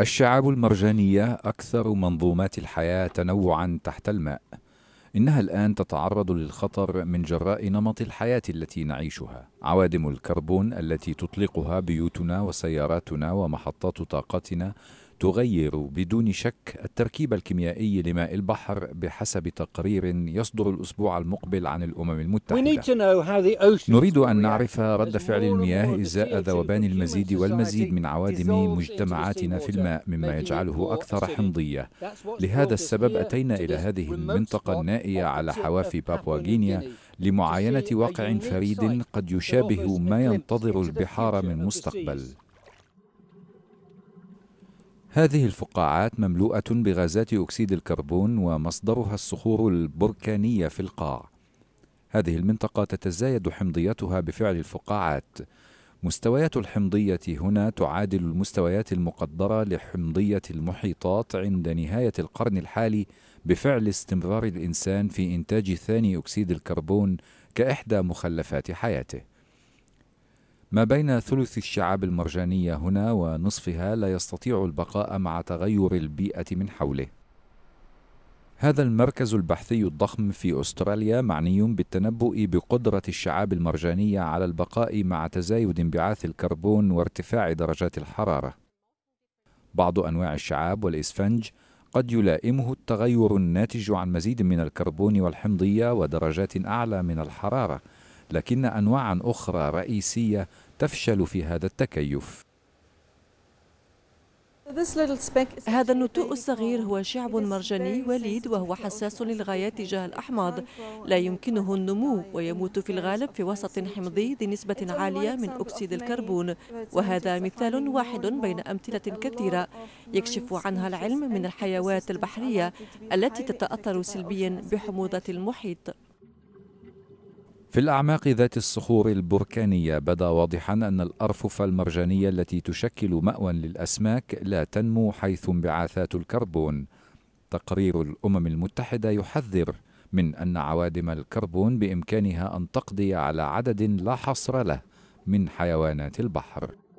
الشعاب المرجانية أكثر منظومات الحياة تنوعا تحت الماء إنها الآن تتعرض للخطر من جراء نمط الحياة التي نعيشها عوادم الكربون التي تطلقها بيوتنا وسياراتنا ومحطات طاقتنا تغير بدون شك التركيب الكيميائي لماء البحر بحسب تقرير يصدر الأسبوع المقبل عن الأمم المتحدة نريد أن نعرف رد فعل المياه إزاء ذوبان المزيد والمزيد من عوادم مجتمعاتنا في الماء مما يجعله أكثر حمضية لهذا السبب أتينا إلى هذه المنطقة النائية على حوافي بابوا غينيا لمعاينة واقع فريد قد يشابه ما ينتظر البحار من مستقبل هذه الفقاعات مملوءة بغازات أكسيد الكربون ومصدرها الصخور البركانية في القاع. هذه المنطقة تتزايد حمضيتها بفعل الفقاعات. مستويات الحمضية هنا تعادل المستويات المقدرة لحمضية المحيطات عند نهاية القرن الحالي بفعل استمرار الإنسان في إنتاج ثاني أكسيد الكربون كإحدى مخلفات حياته. ما بين ثلث الشعاب المرجانية هنا ونصفها لا يستطيع البقاء مع تغير البيئة من حوله. هذا المركز البحثي الضخم في أستراليا معني بالتنبؤ بقدرة الشعاب المرجانية على البقاء مع تزايد انبعاث الكربون وارتفاع درجات الحرارة. بعض أنواع الشعاب والإسفنج قد يلائمه التغير الناتج عن مزيد من الكربون والحمضية ودرجات أعلى من الحرارة، لكن أنواعا أخرى رئيسية تفشل في هذا التكيف هذا النتوء الصغير هو شعب مرجاني وليد وهو حساس للغاية تجاه الأحماض لا يمكنه النمو ويموت في الغالب في وسط حمضي ذي نسبة عالية من أكسيد الكربون وهذا مثال واحد بين أمثلة كثيرة يكشف عنها العلم من الحيوات البحرية التي تتأثر سلبيا بحموضة المحيط في الأعماق ذات الصخور البركانية بدا واضحا أن الأرفف المرجانية التي تشكل مأوى للأسماك لا تنمو حيث انبعاثات الكربون تقرير الأمم المتحدة يحذر من أن عوادم الكربون بإمكانها أن تقضي على عدد لا حصر له من حيوانات البحر